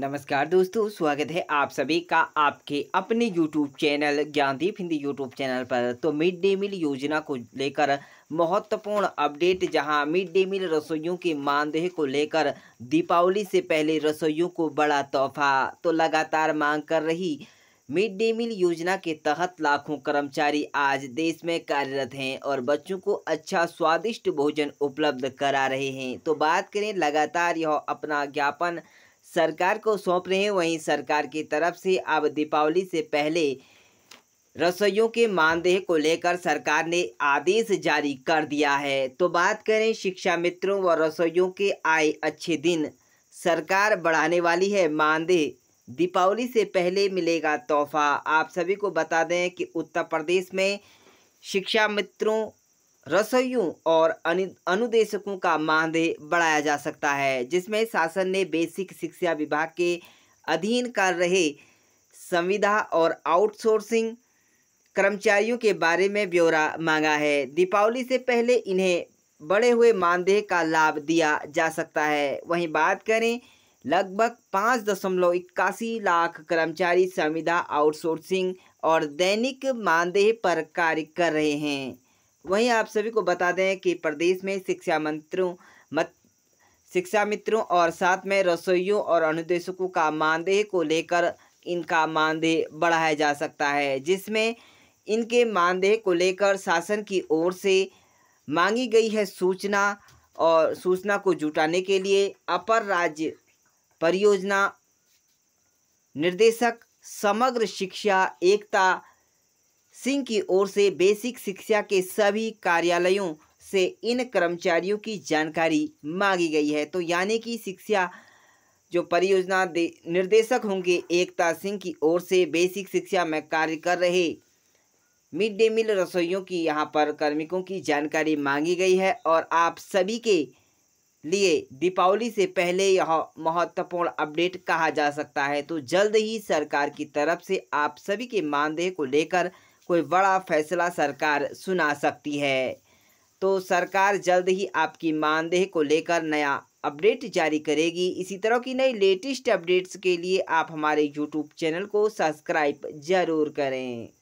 नमस्कार दोस्तों स्वागत है आप सभी का आपके अपने YouTube channel Gyandeep Hindi YouTube channel पर तो मिड डे मील योजना को लेकर महत्वपूर्ण अपडेट जहां मिड डे मील रसोइयों के मानदेह को लेकर दीपावली से पहले रसोइयों को बड़ा तोहफा तो लगातार मांग कर रही मिड डे मील योजना के तहत लाखों कर्मचारी आज देश में कार्यरत हैं और बच्चों को अच्छा स्वादिष्ट भोजन उपलब्ध करा रहे हैं तो बात करें लगातार यह अपना ज्ञापन सरकार को सौंप रहे हैं वहीं सरकार की तरफ से अब दीपावली से पहले रसोइयों के मानदेय को लेकर सरकार ने आदेश जारी कर दिया है तो बात करें शिक्षा मित्रों व रसोइयों के आए अच्छे दिन सरकार बढ़ाने वाली है मानदेय दीपावली से पहले मिलेगा तोहफा आप सभी को बता दें कि उत्तर प्रदेश में शिक्षा मित्रों रसोइयों और अनुदेशकों का मानदेय बढ़ाया जा सकता है जिसमें शासन ने बेसिक शिक्षा विभाग के अधीन कर रहे संविदा और आउटसोर्सिंग कर्मचारियों के बारे में ब्यौरा मांगा है दीपावली से पहले इन्हें बढ़े हुए मानदेय का लाभ दिया जा सकता है वहीं बात करें लगभग पाँच दशमलव इक्यासी लाख कर्मचारी संविदा आउटसोर्सिंग और दैनिक मानदेय पर कार्य कर रहे हैं वहीं आप सभी को बता दें कि प्रदेश में शिक्षा मंत्रियों मत शिक्षा मित्रों और साथ में रसोइयों और अनुदेशकों का मानदेय को लेकर इनका मानदेय बढ़ाया जा सकता है जिसमें इनके मानदेय को लेकर शासन की ओर से मांगी गई है सूचना और सूचना को जुटाने के लिए अपर राज्य परियोजना निर्देशक समग्र शिक्षा एकता सिंह की ओर से बेसिक शिक्षा के सभी कार्यालयों से इन कर्मचारियों की जानकारी मांगी गई है तो यानी कि शिक्षा जो परियोजना निर्देशक होंगे एकता सिंह की ओर से बेसिक शिक्षा में कार्य कर रहे मिड डे मील रसोइयों की यहाँ पर कार्मिकों की जानकारी मांगी गई है और आप सभी के लिए दीपावली से पहले यह महत्वपूर्ण अपडेट कहा जा सकता है तो जल्द ही सरकार की तरफ से आप सभी के मानदेय को लेकर कोई बड़ा फैसला सरकार सुना सकती है तो सरकार जल्द ही आपकी मानदेह को लेकर नया अपडेट जारी करेगी इसी तरह की नई लेटेस्ट अपडेट्स के लिए आप हमारे यूट्यूब चैनल को सब्सक्राइब जरूर करें